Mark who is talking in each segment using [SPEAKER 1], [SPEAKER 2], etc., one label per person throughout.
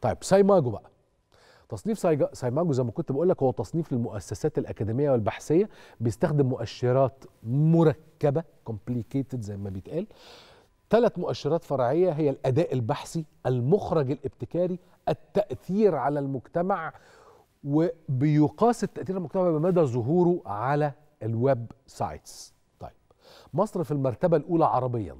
[SPEAKER 1] طيب سايماجو بقى تصنيف سايماجو زي ما كنت بقول لك هو تصنيف للمؤسسات الاكاديميه والبحثيه بيستخدم مؤشرات مركبه كومبليكيتد زي ما بيتقال ثلاث مؤشرات فرعيه هي الاداء البحثي المخرج الابتكاري التاثير على المجتمع وبيقاس التاثير على المجتمع بمدى ظهوره على الويب سايتس طيب مصر في المرتبه الاولى عربيا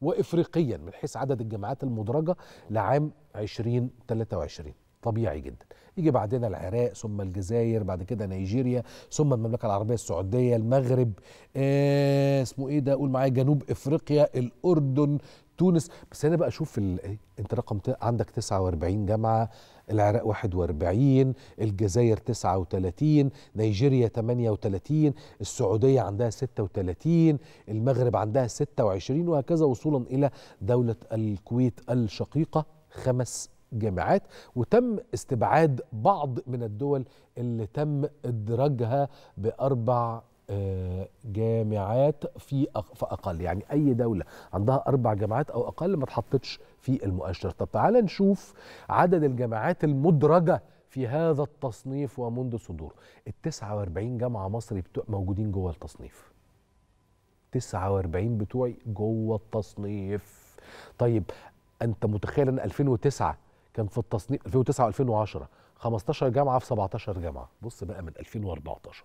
[SPEAKER 1] وإفريقيا من حيث عدد الجامعات المدرجة لعام 2023 طبيعي جدا يجي بعدنا العراق ثم الجزائر بعد كده نيجيريا ثم المملكه العربيه السعوديه المغرب آه اسمه ايه ده قول معايا جنوب افريقيا الاردن تونس بس انا بقى اشوف ال... انت رقم ت... عندك 49 جامعه العراق 41 الجزائر 39 نيجيريا 38 السعوديه عندها 36 المغرب عندها 26 وهكذا وصولا الى دوله الكويت الشقيقه خمس جامعات وتم استبعاد بعض من الدول اللي تم ادراجها باربع آه، جامعات في اقل يعني اي دوله عندها اربع جامعات او اقل ما اتحطتش في المؤشر طب تعال نشوف عدد الجامعات المدرجه في هذا التصنيف ومنذ صدوره ال 49 جامعه مصري موجودين جوه التصنيف 49 بتوعي جوه التصنيف طيب انت متخيل ان 2009 كان في التصنيف 2009 و2010 15 جامعه في 17 جامعه بص بقى من 2014